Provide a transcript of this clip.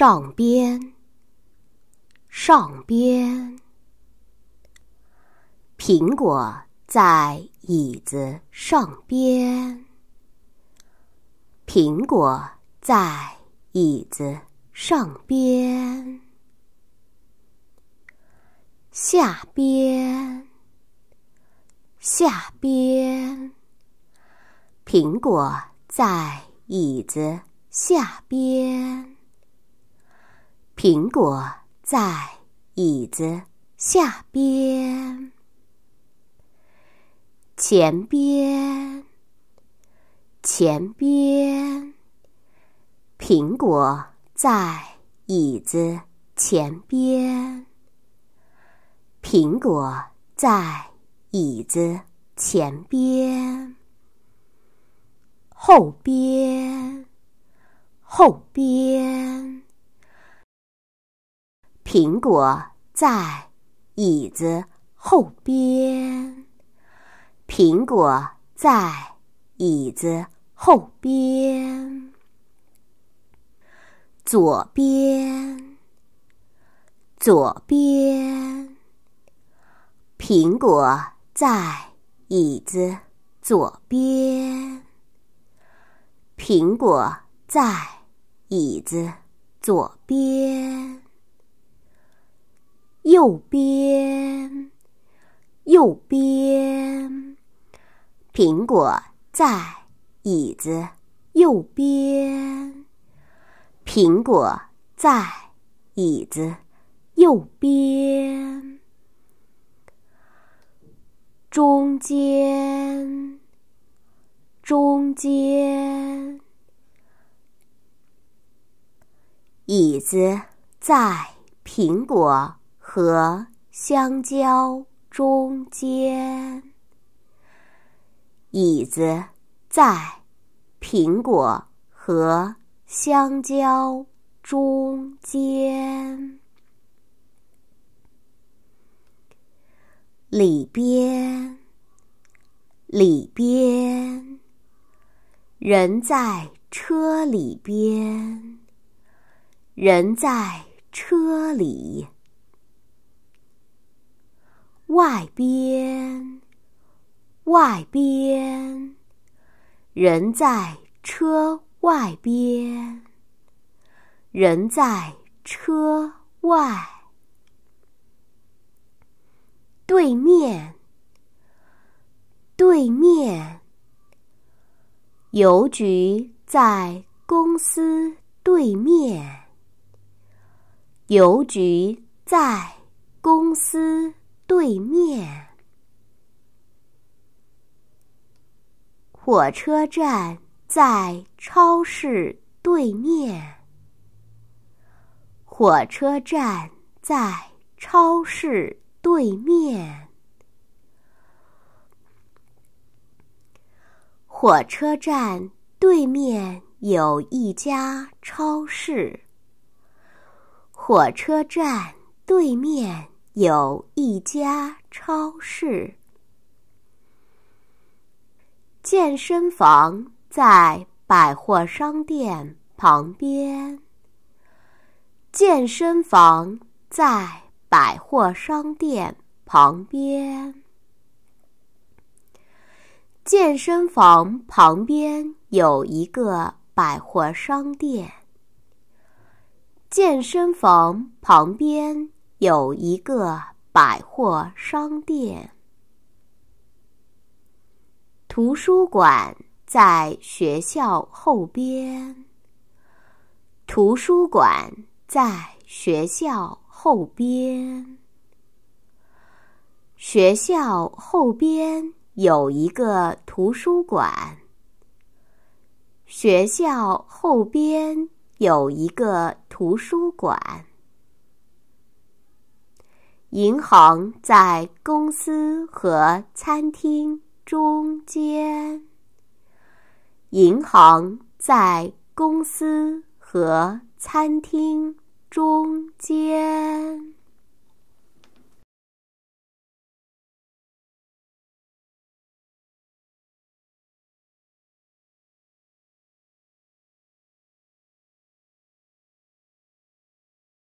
上边，上边，苹果在椅子上边。苹果在椅子上边。下边，下边，苹果在椅子下边。苹果在椅子下边，前边，前边。苹果在椅子前边，苹果在椅子前边，后边，后边。苹果在椅子后边。苹果在椅子后边。左边，左边。苹果在椅子左边。苹果在椅子左边。右边，右边，苹果在椅子右边。苹果在椅子右边，中间，中间，椅子在苹果。和香蕉中间，椅子在苹果和香蕉中间。里边，里边，人在车里边，人在车里。外边，外边，人在车外边，人在车外。对面，对面，邮局在公司对面，邮局在公司。对面，火车站在超市对面。火车站在超市对面。火车站对面有一家超市。火车站对面。有一家超市。健身房在百货商店旁边。健身房在百货商店旁边。健身房旁边有一个百货商店。健身房旁边。有一个百货商店。图书馆在学校后边。图书馆在学校后边。学校后边有一个图书馆。学校后边有一个图书馆。银行在公司和餐厅中间。银行在公司和餐厅中间。